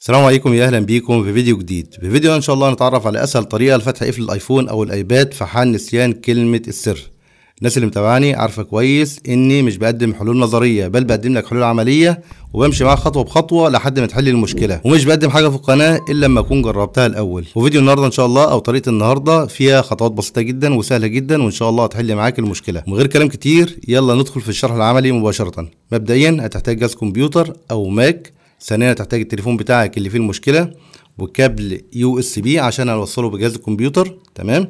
السلام عليكم يا اهلا بيكم في فيديو جديد في فيديو ان شاء الله هنتعرف على اسهل طريقه لفتح قفل الايفون او الايباد في حال نسيان كلمه السر الناس اللي متابعاني عارفه كويس اني مش بقدم حلول نظريه بل بقدم لك حلول عمليه وبمشي معاك خطوه بخطوه لحد ما تحل المشكله ومش بقدم حاجه في القناه الا لما اكون جربتها الاول وفيديو النهارده ان شاء الله او طريقه النهارده فيها خطوات بسيطه جدا وسهله جدا وان شاء الله هتحل معاك المشكله من غير كلام كتير يلا ندخل في الشرح العملي مباشره مبدئيا هتحتاج جهاز كمبيوتر او ماك ثانيا تحتاج التليفون بتاعك اللي فيه المشكله وكابل يو اس بي عشان هنوصله بجهاز الكمبيوتر تمام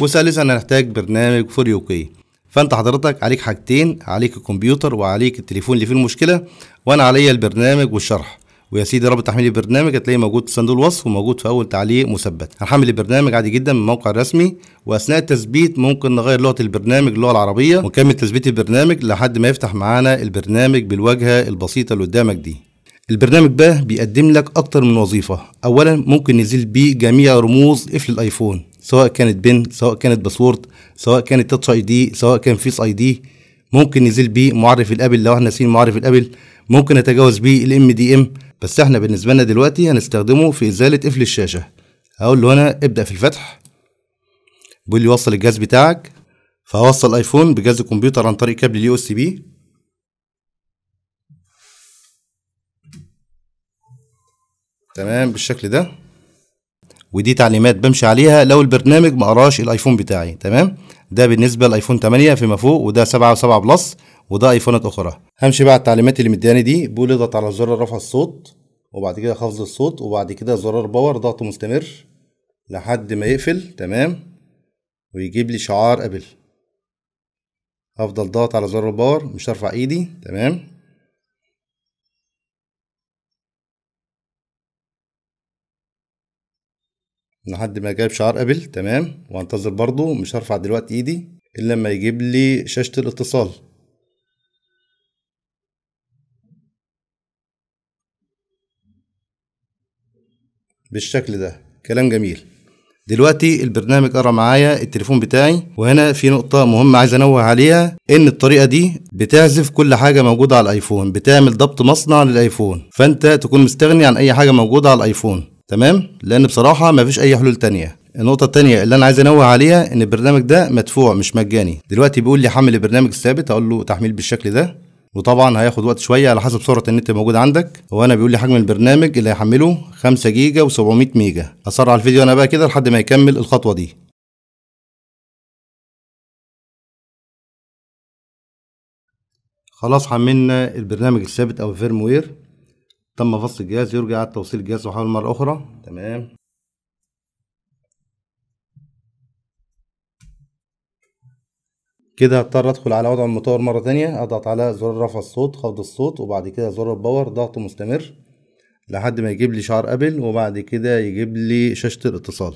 وثالثا هنحتاج برنامج فور يو كي فانت حضرتك عليك حاجتين عليك الكمبيوتر وعليك التليفون اللي فيه المشكله وانا عليا البرنامج والشرح ويا سيدي رابط تحميل البرنامج هتلاقيه موجود في صندوق الوصف وموجود في اول تعليق مثبت هنحمل البرنامج عادي جدا من الموقع الرسمي واثناء التثبيت ممكن نغير لغه البرنامج اللغه العربيه ونكمل تثبيت البرنامج لحد ما يفتح معانا البرنامج بالواجهه البسيطه اللي قدامك دي البرنامج ده بيقدم لك اكتر من وظيفه اولا ممكن نزيل بيه جميع رموز قفل الايفون سواء كانت بن سواء كانت باسورد سواء كانت تاتش اي دي سواء كان فيس اي دي ممكن نزيل بيه معرف الابل لو احنا ناسيين معرف الابل ممكن نتجاوز بيه الام دي ام بس احنا بالنسبه لنا دلوقتي هنستخدمه في ازاله قفل الشاشه هقول له هنا ابدا في الفتح بيقول لي وصل الجهاز بتاعك فهوصل ايفون بجهاز الكمبيوتر عن طريق كابل اليو اس بي تمام بالشكل ده ودي تعليمات بمشي عليها لو البرنامج ما قراش الايفون بتاعي تمام ده بالنسبه للايفون 8 فيما فوق وده 7 و7 بلس وده ايفونات اخرى همشي بقى التعليمات اللي مدياني دي بقول اضغط على زرار رفع الصوت وبعد كده خفض الصوت وبعد كده زرار باور ضغط مستمر لحد ما يقفل تمام ويجيب لي شعار قبل هفضل ضاغط على زرار الباور مش هرفع ايدي تمام لحد ما جايب شعار ابل تمام وهنتظر برضو مش هرفع دلوقتي ايدي الا لما يجيب لي شاشة الاتصال بالشكل ده كلام جميل دلوقتي البرنامج قرا معايا التليفون بتاعي وهنا في نقطة مهمة عايز انوه عليها ان الطريقة دي بتعزف كل حاجة موجودة على الايفون بتعمل ضبط مصنع للايفون فانت تكون مستغني عن اي حاجة موجودة على الايفون تمام لان بصراحه ما فيش اي حلول تانية النقطة التانية اللي أنا عايز أنوه عليها إن البرنامج ده مدفوع مش مجاني، دلوقتي بيقول لي حمل البرنامج الثابت أقول له تحميل بالشكل ده وطبعا هياخد وقت شويه على حسب سرعه النت موجود عندك هو انا بيقول لي حجم البرنامج اللي هيحمله 5 جيجا و700 ميجا اسرع الفيديو انا بقى كده لحد ما يكمل الخطوه دي خلاص حملنا البرنامج الثابت او الفيرموير تم فصل الجهاز يرجع توصيل الجهاز وحاول مرة أخرى تمام كده هضطر ادخل على وضع المطور مرة تانية اضغط على زرار رفع الصوت خفض الصوت وبعد كده زرار الباور ضغطه مستمر لحد ما يجيب لي شعار ابل وبعد كده يجيب لي شاشة الاتصال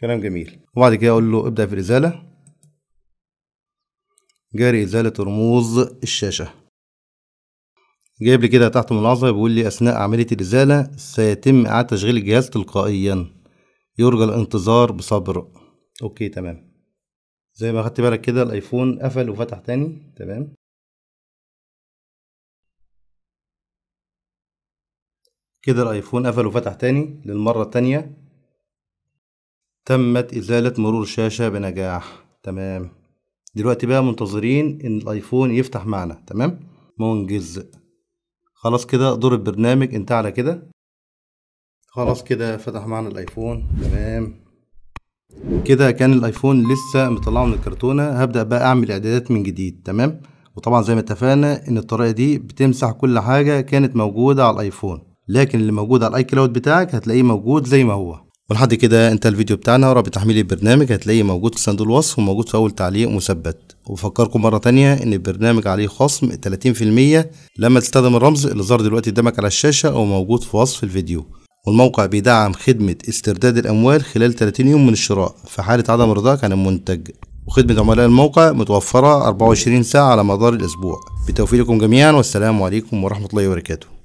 كلام جميل وبعد كده اقول له ابدأ في الازالة جاري إزالة رموز الشاشة جايب لي كده تحت ملاحظة بيقول لي أثناء عملية الإزالة سيتم إعادة تشغيل الجهاز تلقائيا يرجى الانتظار بصبر أوكي تمام زي ما خدت بالك كده الأيفون قفل وفتح تاني تمام كده الأيفون قفل وفتح تاني للمرة التانية تمت إزالة مرور الشاشة بنجاح تمام دلوقتي بقى منتظرين ان الايفون يفتح معنا تمام منجز خلاص كده دور البرنامج انت على كده خلاص كده فتح معنا الايفون تمام كده كان الايفون لسه مطلعه من الكرتونه هبدا بقى اعمل اعدادات من جديد تمام وطبعا زي ما اتفقنا ان الطريقه دي بتمسح كل حاجه كانت موجوده على الايفون لكن اللي موجود على الاي كلاود بتاعك هتلاقيه موجود زي ما هو ولحد كده انت الفيديو بتاعنا رابط تحميل البرنامج هتلاقيه موجود في صندوق الوصف وموجود في اول تعليق مثبت وبفكركم مرة تانية ان البرنامج عليه خصم 30% لما تستخدم الرمز اللي ظهر دلوقتي قدامك على الشاشة او موجود في وصف الفيديو والموقع بيدعم خدمة استرداد الاموال خلال 30 يوم من الشراء في حالة عدم رضاك عن المنتج وخدمة عملاء الموقع متوفرة 24 ساعة على مدار الأسبوع بتوفيقكم جميعا والسلام عليكم ورحمة الله وبركاته